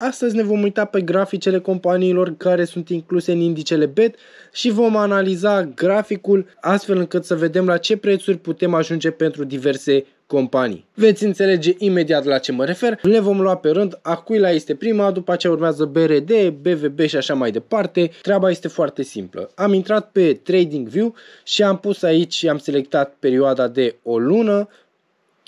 Astăzi ne vom uita pe graficele companiilor care sunt incluse în indicele BET și vom analiza graficul astfel încât să vedem la ce prețuri putem ajunge pentru diverse companii. Veți înțelege imediat la ce mă refer. Le vom lua pe rând. la este prima, după aceea urmează BRD, BVB și așa mai departe. Treaba este foarte simplă. Am intrat pe TradingView și am pus aici și am selectat perioada de o lună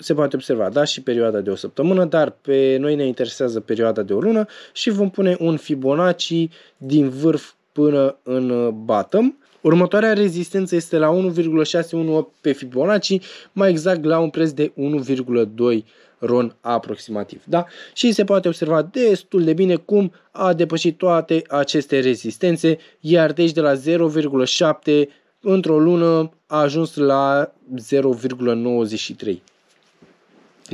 se poate observa, da, și perioada de o săptămână, dar pe noi ne interesează perioada de o lună și vom pune un Fibonacci din vârf până în uh, bottom. Următoarea rezistență este la 1,618 pe Fibonacci, mai exact la un preț de 1,2 RON aproximativ. Da? Și se poate observa destul de bine cum a depășit toate aceste rezistențe, iar deci de la 0,7 într-o lună a ajuns la 0,93.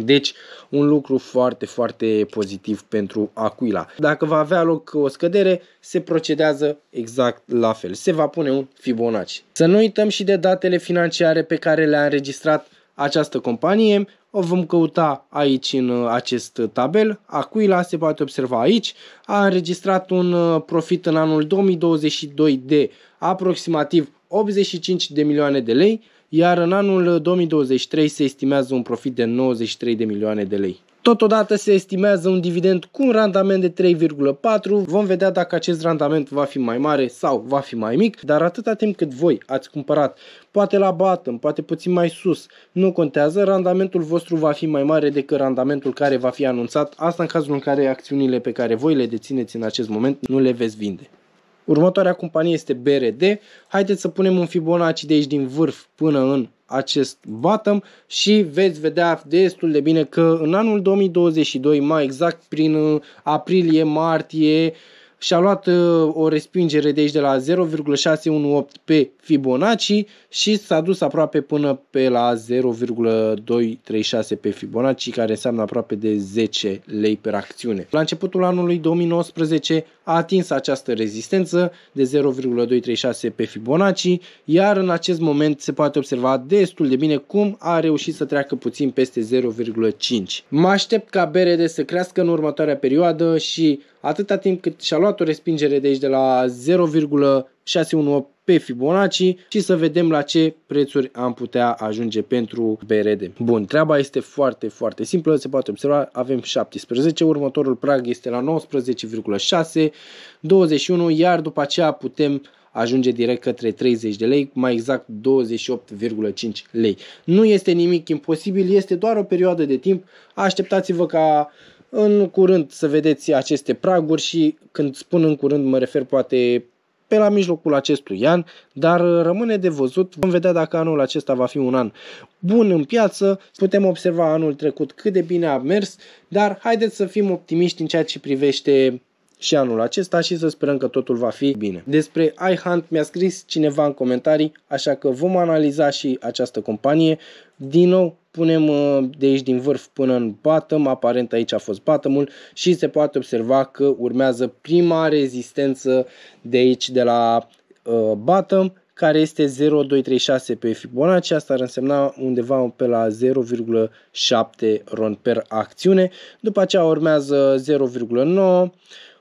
Deci, un lucru foarte, foarte pozitiv pentru Aquila. Dacă va avea loc o scădere, se procedează exact la fel. Se va pune un Fibonacci. Să nu uităm și de datele financiare pe care le-a înregistrat această companie. O vom căuta aici în uh, acest tabel. Aquila se poate observa aici. A înregistrat un uh, profit în anul 2022 de aproximativ 85 de milioane de lei iar în anul 2023 se estimează un profit de 93 de milioane de lei. Totodată se estimează un dividend cu un randament de 3,4. Vom vedea dacă acest randament va fi mai mare sau va fi mai mic, dar atâta timp cât voi ați cumpărat poate la bottom, poate puțin mai sus, nu contează, randamentul vostru va fi mai mare decât randamentul care va fi anunțat, asta în cazul în care acțiunile pe care voi le dețineți în acest moment nu le veți vinde. Următoarea companie este BRD. Haideți să punem un Fibonacci de aici din vârf până în acest bottom și veți vedea destul de bine că în anul 2022, mai exact prin uh, aprilie, martie, și-a luat uh, o respingere de aici de la 0,618 pe Fibonacci și s-a dus aproape până pe la 0,236 pe Fibonacci, care înseamnă aproape de 10 lei per acțiune. La începutul anului 2019 a atins această rezistență de 0,236 pe Fibonacci, iar în acest moment se poate observa destul de bine cum a reușit să treacă puțin peste 0,5. Mă aștept ca BRD să crească în următoarea perioadă și atâta timp cât și-a luat o respingere de aici de la 0,618 pe Fibonacci și să vedem la ce prețuri am putea ajunge pentru BRD. Bun, treaba este foarte, foarte simplă, se poate observa, avem 17, următorul prag este la 19,6, 21, iar după aceea putem ajunge direct către 30 de lei, mai exact 28,5 lei. Nu este nimic imposibil, este doar o perioadă de timp. Așteptați-vă ca în curând să vedeți aceste praguri și când spun în curând mă refer poate pe la mijlocul acestui an, dar uh, rămâne de văzut. Vom vedea dacă anul acesta va fi un an bun în piață. Putem observa anul trecut cât de bine a mers, dar haideți să fim optimiști în ceea ce privește și anul acesta și să sperăm că totul va fi bine. Despre iHunt mi-a scris cineva în comentarii, așa că vom analiza și această companie. Din nou punem uh, de aici din vârf până în bottom, aparent aici a fost bottomul și se poate observa că urmează prima rezistență de aici de la uh, bottom care este 0,236 pe Fibonacci, asta ar însemna undeva pe la 0,7 RON per acțiune. După aceea urmează 0,9,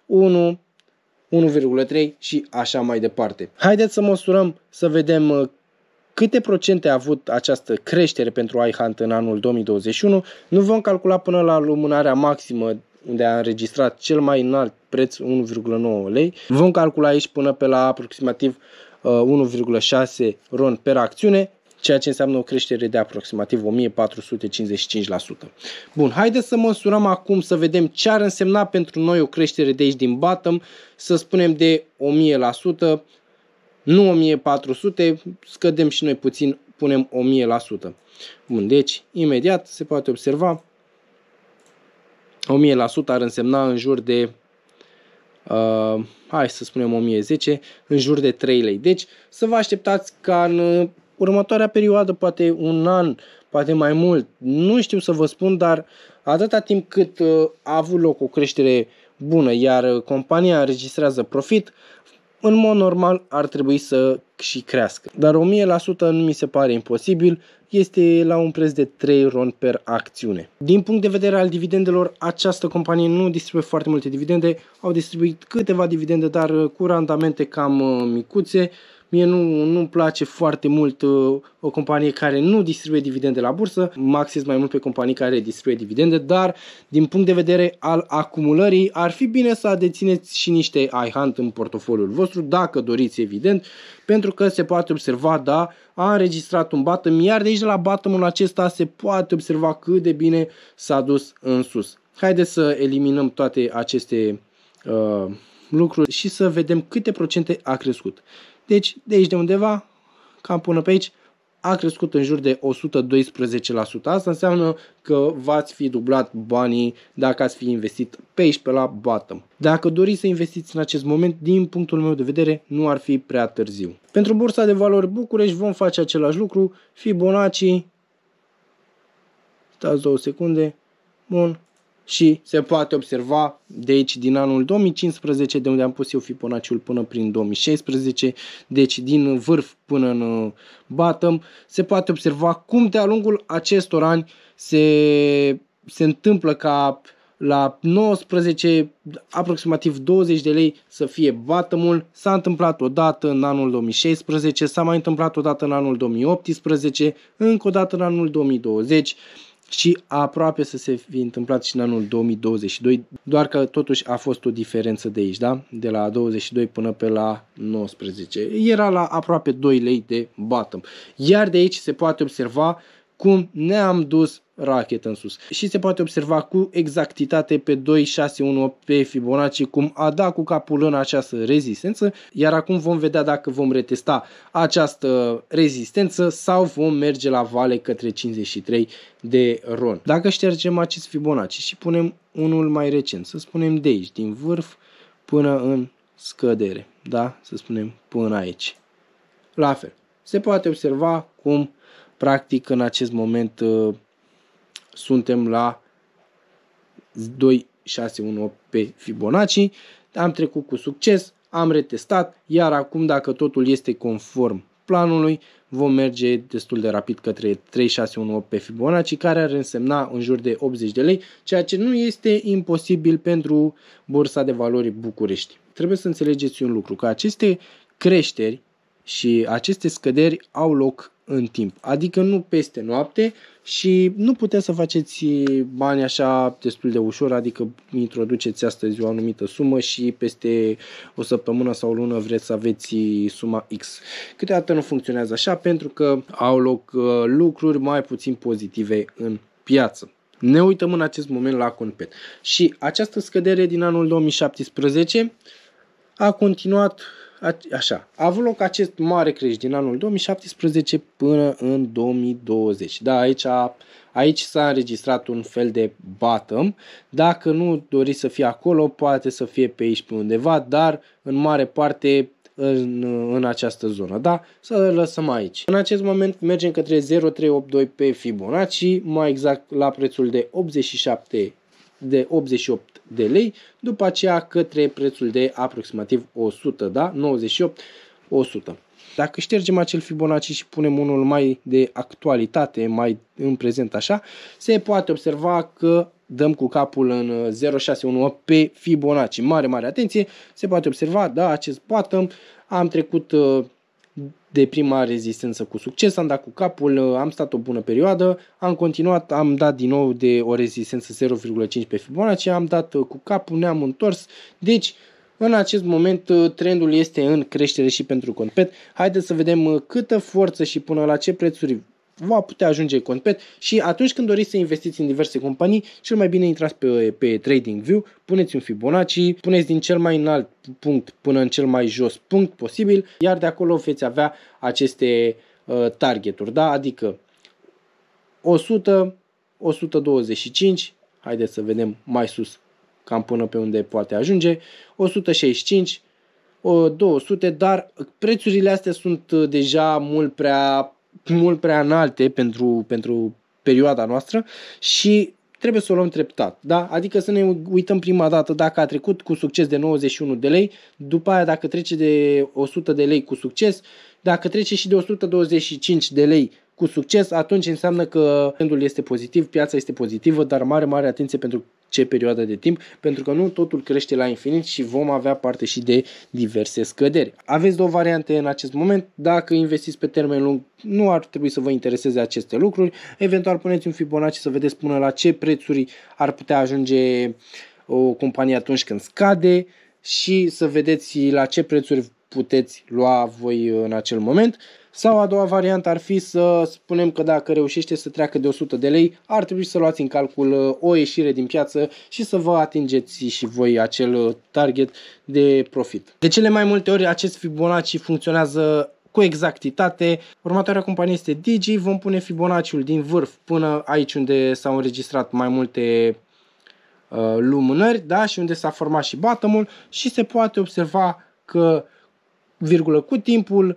1, 1,3 și așa mai departe. Haideți să măsurăm, să vedem uh, Câte procente a avut această creștere pentru iHunt în anul 2021, nu vom calcula până la lumânarea maximă unde a înregistrat cel mai înalt preț 1,9 lei. Vom calcula aici până pe la aproximativ 1,6 uh, RON per acțiune, ceea ce înseamnă o creștere de aproximativ 1455%. Bun, haideți să măsurăm acum să vedem ce ar însemna pentru noi o creștere de aici din bottom, să spunem de 1000% nu 1400, scădem și noi puțin, punem 1000%. Bun, deci imediat se poate observa 1000% ar însemna în jur de uh, hai să spunem 1010, în jur de 3 lei. Deci să vă așteptați ca în uh, următoarea perioadă, poate un an, poate mai mult, nu știu să vă spun, dar atâta timp cât uh, a avut loc o creștere bună, iar uh, compania înregistrează profit, în mod normal ar trebui să și crească. Dar 1000% nu mi se pare imposibil, este la un preț de 3 ron per acțiune. Din punct de vedere al dividendelor, această companie nu distribuie foarte multe dividende, au distribuit câteva dividende, dar cu randamente cam uh, micuțe. Mie nu, nu-mi place foarte mult uh, o companie care nu distribuie dividende la bursă, mă mai mult pe companii care distribuie dividende, dar din punct de vedere al acumulării ar fi bine să dețineți și niște iHunt în portofoliul vostru, dacă doriți evident, pentru că se poate observa, da, a înregistrat un bottom, iar de aici de la bottom acesta se poate observa cât de bine s-a dus în sus. Haideți să eliminăm toate aceste uh, lucruri și să vedem câte procente a crescut. Deci, de aici de undeva, cam până pe aici, a crescut în jur de 112%. Asta înseamnă că v-ați fi dublat banii dacă ați fi investit pe aici pe la bottom. Dacă doriți să investiți în acest moment, din punctul meu de vedere, nu ar fi prea târziu. Pentru bursa de valori București vom face același lucru, Fibonacci, stați două secunde, bun, și se poate observa de aici din anul 2015, de unde am pus eu Fibonacciul până prin 2016, deci din vârf până în uh, bottom, se poate observa cum de-a lungul acestor ani se, se întâmplă ca la 19, aproximativ 20 de lei să fie bottomul. S-a întâmplat odată în anul 2016, s-a mai întâmplat odată în anul 2018, încă o dată în anul 2020 și aproape să se fi întâmplat și în anul 2022, doar că totuși a fost o diferență de aici, da? De la 22 până pe la 19. Era la aproape 2 lei de bottom. Iar de aici se poate observa cum ne-am dus rachet în sus. Și se poate observa cu exactitate pe 2, 6, 1 pe Fibonacci cum a dat cu capul în această rezistență, iar acum vom vedea dacă vom retesta această rezistență sau vom merge la vale către 53 de RON. Dacă ștergem acest Fibonacci și punem unul mai recent, să spunem de aici, din vârf până în scădere, da? Să spunem până aici. La fel, se poate observa cum Practic, în acest moment uh, suntem la 2, 6, 1, 8 pe Fibonacci. Am trecut cu succes, am retestat, iar acum dacă totul este conform planului, vom merge destul de rapid către 3618 pe Fibonacci, care ar însemna în jur de 80 de lei, ceea ce nu este imposibil pentru Bursa de Valori București. Trebuie să înțelegeți un lucru, că aceste creșteri și aceste scăderi au loc în timp, adică nu peste noapte și nu puteți să faceți bani așa destul de ușor, adică introduceți astăzi o anumită sumă și peste o săptămână sau o lună vreți să aveți suma X. Câteodată nu funcționează așa pentru că au loc uh, lucruri mai puțin pozitive în piață. Ne uităm în acest moment la Conpet. Și această scădere din anul 2017 a continuat a, așa, a avut loc acest mare creș din anul 2017 până în 2020. Da, aici, a, aici s-a înregistrat un fel de bottom. Dacă nu doriți să fie acolo, poate să fie pe aici pe undeva, dar în mare parte în, în această zonă, da? Să lăsăm aici. În acest moment mergem către 0382 pe Fibonacci, mai exact la prețul de 87 de 88 de lei, după aceea către prețul de aproximativ 100, da? 98 100. Dacă ștergem acel Fibonacci și punem unul mai de actualitate, mai în prezent așa, se poate observa că dăm cu capul în 0,618 pe Fibonacci. Mare, mare atenție, se poate observa, da, acest bottom, am trecut uh, de prima rezistență cu succes, am dat cu capul, uh, am stat o bună perioadă, am continuat, am dat din nou de o rezistență 0,5 pe Fibonacci, am dat uh, cu capul, ne-am întors. Deci, în acest moment uh, trendul este în creștere și pentru Compet. Haideți să vedem câtă forță și până la ce prețuri va putea ajunge compet și atunci când doriți să investiți în diverse companii, cel mai bine intrați pe, pe TradingView, puneți un Fibonacci, puneți din cel mai înalt punct până în cel mai jos punct posibil, iar de acolo veți avea aceste uh, targeturi, da? adică 100, 125, haideți să vedem mai sus cam până pe unde poate ajunge, 165, 200, dar prețurile astea sunt uh, deja mult prea mult prea înalte pentru, pentru perioada noastră și trebuie să o luăm treptat, da? Adică să ne uităm prima dată dacă a trecut cu succes de 91 de lei, după aia dacă trece de 100 de lei cu succes, dacă trece și de 125 de lei cu succes, atunci înseamnă că trendul este pozitiv, piața este pozitivă, dar mare, mare atenție pentru ce perioadă de timp, pentru că nu totul crește la infinit și vom avea parte și de diverse scăderi. Aveți două variante în acest moment, dacă investiți pe termen lung nu ar trebui să vă intereseze aceste lucruri, eventual puneți un Fibonacci să vedeți până la ce prețuri ar putea ajunge o companie atunci când scade și să vedeți la ce prețuri puteți lua voi în acel moment. Sau a doua variantă ar fi să spunem că dacă reușește să treacă de 100 de lei, ar trebui să luați în calcul uh, o ieșire din piață și să vă atingeți și voi acel uh, target de profit. De cele mai multe ori acest Fibonacci funcționează cu exactitate. Următoarea companie este Digi, vom pune Fibonacciul din vârf până aici unde s-au înregistrat mai multe uh, lumânări da? și unde s-a format și bottom și se poate observa că virgulă cu timpul.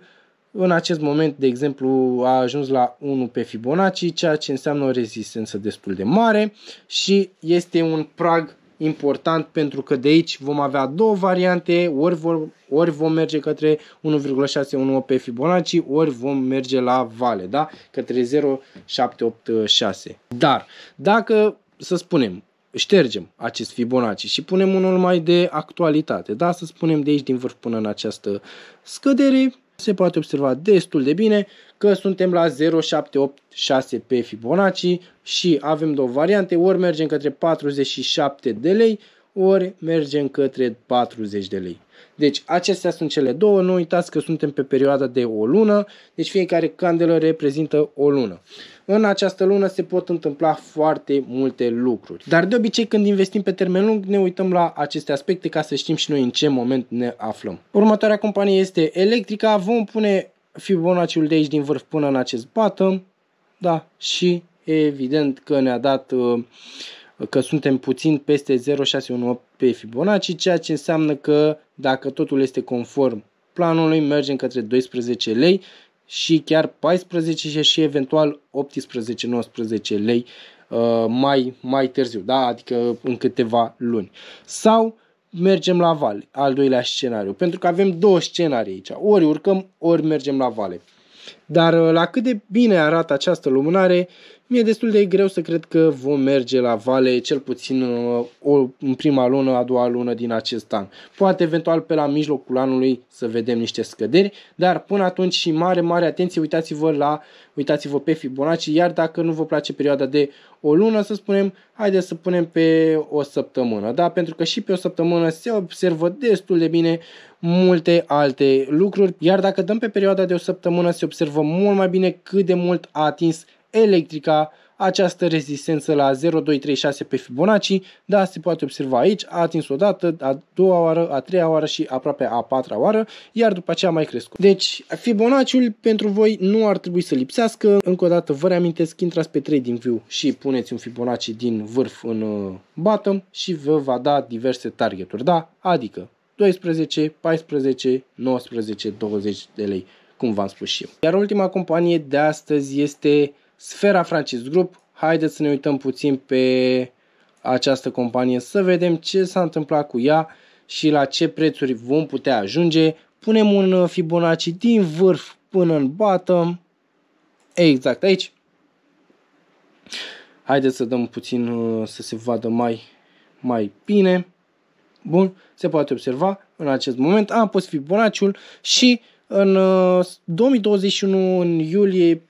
În acest moment, de exemplu, a ajuns la 1 pe Fibonacci, ceea ce înseamnă o rezistență destul de mare și este un prag important pentru că de aici vom avea două variante, ori vom, ori vom merge către 1,618 pe Fibonacci, ori vom merge la vale, da? către 0,786. Dar dacă, să spunem, ștergem acest Fibonacci și punem unul mai de actualitate. Da, să spunem de aici din vârf până în această scădere, se poate observa destul de bine că suntem la 0,786 pe Fibonacci și avem două variante, ori mergem către 47 de lei, ori mergem către 40 de lei. Deci acestea sunt cele două, nu uitați că suntem pe perioada de o lună, deci fiecare candelă reprezintă o lună. În această lună se pot întâmpla foarte multe lucruri. Dar de obicei când investim pe termen lung ne uităm la aceste aspecte ca să știm și noi în ce moment ne aflăm. Următoarea companie este Electrica, vom pune Fibonacciul de aici din vârf până în acest bottom, da, și evident că ne-a dat uh, că suntem puțin peste 0,618 pe Fibonacci, ceea ce înseamnă că dacă totul este conform planului, mergem către 12 lei și chiar 14 și eventual 18-19 lei uh, mai, mai târziu, da? adică în câteva luni. Sau mergem la vale, al doilea scenariu, pentru că avem două scenarii aici, ori urcăm, ori mergem la vale. Dar uh, la cât de bine arată această lumânare, mi-e destul de greu să cred că vom merge la vale cel puțin uh, o, în prima lună, a doua lună din acest an. Poate eventual pe la mijlocul anului să vedem niște scăderi, dar până atunci și mare, mare atenție, uitați-vă la uitați-vă pe Fibonacci, iar dacă nu vă place perioada de o lună, să spunem, haideți să punem pe o săptămână, da? Pentru că și pe o săptămână se observă destul de bine multe alte lucruri, iar dacă dăm pe perioada de o săptămână, se observă observăm mult mai bine cât de mult a atins electrica această rezistență la 0,236 pe Fibonacci, da, se poate observa aici, a atins o dată, a doua oară, a treia oară și aproape a patra oară, iar după aceea mai crescut. Deci, Fibonacciul pentru voi nu ar trebui să lipsească. Încă o dată vă reamintesc, intrați pe TradingView și puneți un Fibonacci din vârf în uh, bottom și vă va da diverse targeturi, da? Adică 12, 14, 19, 20 de lei cum v-am spus și eu. Iar ultima companie de astăzi este Sfera Francis Group. Haideți să ne uităm puțin pe această companie să vedem ce s-a întâmplat cu ea și la ce prețuri vom putea ajunge. Punem un uh, Fibonacci din vârf până în bottom, exact aici. Haideți să dăm puțin uh, să se vadă mai, mai bine. Bun, se poate observa în acest moment. Am pus Fibonacciul și în 2021, uh, în iulie,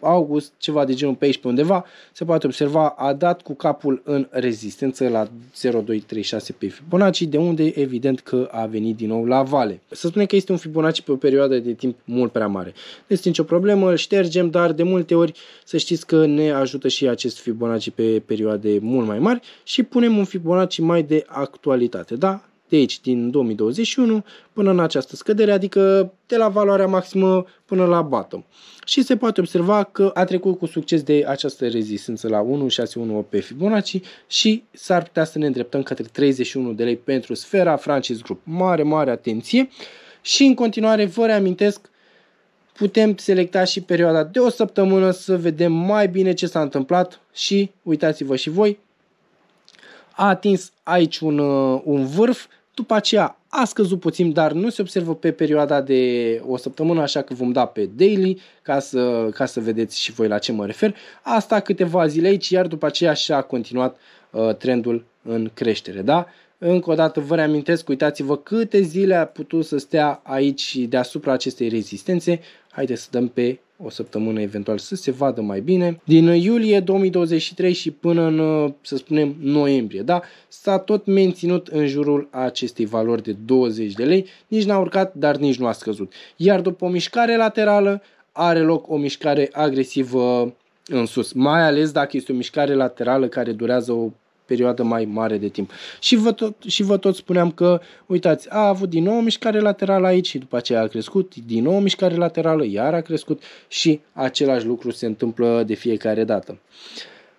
august, ceva de genul pe aici, pe undeva, se poate observa, a dat cu capul în rezistență la 0,236 pe Fibonacci, de unde evident că a venit din nou la vale. Să spunem că este un Fibonacci pe o perioadă de timp mult prea mare. este nicio problemă, îl ștergem, dar de multe ori să știți că ne ajută și acest Fibonacci pe perioade mult mai mari și punem un Fibonacci mai de actualitate, da? aici, deci, din 2021 până în această scădere, adică de la valoarea maximă până la bottom. Și se poate observa că a trecut cu succes de această rezistență la 1,618 pe Fibonacci și s-ar putea să ne îndreptăm către 31 de lei pentru sfera Francis Group. Mare, mare atenție! Și în continuare vă reamintesc putem selecta și perioada de o săptămână să vedem mai bine ce s-a întâmplat și uitați-vă și voi, a atins aici un, uh, un vârf după aceea a scăzut puțin, dar nu se observă pe perioada de o săptămână, așa că vom da pe daily ca să, ca să vedeți și voi la ce mă refer. Asta câteva zile aici, iar după aceea și-a continuat uh, trendul în creștere. Da? Încă o dată vă reamintesc, uitați-vă câte zile a putut să stea aici deasupra acestei rezistențe haideți să dăm pe o săptămână eventual să se vadă mai bine, din iulie 2023 și până în, să spunem, noiembrie, da? S-a tot menținut în jurul acestei valori de 20 de lei, nici n-a urcat, dar nici nu a scăzut. Iar după o mișcare laterală, are loc o mișcare agresivă în sus, mai ales dacă este o mișcare laterală care durează o perioadă mai mare de timp. Și vă tot, și vă tot spuneam că, uitați, a avut din nou mișcare laterală aici și după aceea a crescut, din nou mișcare laterală, iar a crescut și același lucru se întâmplă de fiecare dată.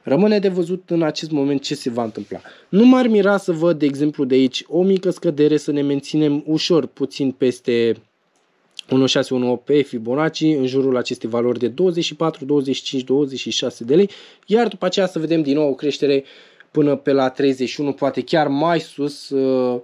Rămâne de văzut în acest moment ce se va întâmpla. Nu m-ar mira să văd, de exemplu, de aici o mică scădere, să ne menținem ușor puțin peste 1,618 pe Fibonacci în jurul acestei valori de 24, 25, 26 de lei, iar după aceea să vedem din nou o creștere uh, până pe la 31, poate chiar mai sus uh, uh,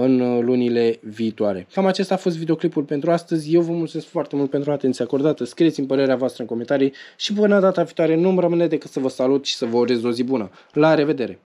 în lunile viitoare. Cam acesta a fost videoclipul pentru astăzi. Eu vă mulțumesc foarte mult pentru atenția acordată. Scrieți-mi părerea voastră în comentarii și până data viitoare nu-mi rămâne decât să vă salut și să vă urez o zi bună. La revedere!